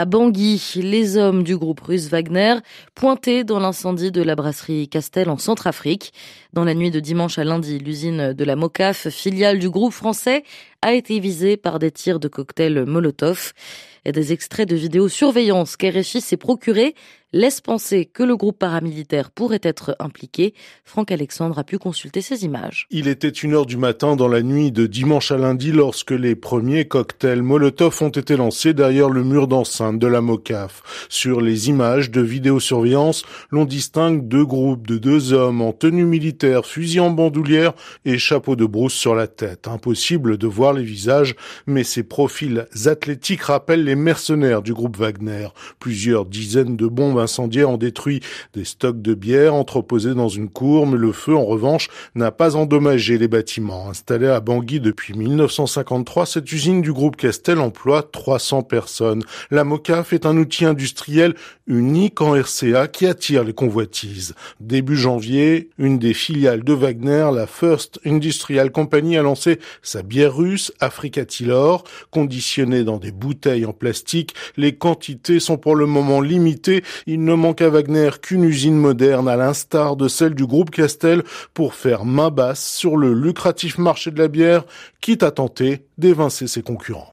à Bangui. Les hommes du groupe russe Wagner pointés dans l'incendie de la brasserie Castel en Centrafrique. Dans la nuit de dimanche à lundi, l'usine de la MOCAF, filiale du groupe français, a été visée par des tirs de cocktails Molotov et des extraits de vidéosurveillance qu'RFI s'est procuré laissent penser que le groupe paramilitaire pourrait être impliqué. Franck Alexandre a pu consulter ces images. Il était une heure du matin dans la nuit de dimanche à lundi lorsque les premiers cocktails Molotov ont été lancés derrière le mur d'enceinte de la MOCAF. Sur les images de vidéosurveillance, l'on distingue deux groupes de deux hommes en tenue militaire, fusil en bandoulière et chapeau de brousse sur la tête. Impossible de voir les visages, mais ces profils athlétiques rappellent mercenaires du groupe Wagner. Plusieurs dizaines de bombes incendiaires ont détruit des stocks de bière entreposés dans une cour, mais le feu, en revanche, n'a pas endommagé les bâtiments. Installée à Bangui depuis 1953, cette usine du groupe Castel emploie 300 personnes. La MOCAF est un outil industriel unique en RCA qui attire les convoitises. Début janvier, une des filiales de Wagner, la First Industrial Company, a lancé sa bière russe, Africatilor, conditionnée dans des bouteilles en plastique. Les quantités sont pour le moment limitées. Il ne manque à Wagner qu'une usine moderne à l'instar de celle du groupe Castel pour faire main basse sur le lucratif marché de la bière, quitte à tenter d'évincer ses concurrents.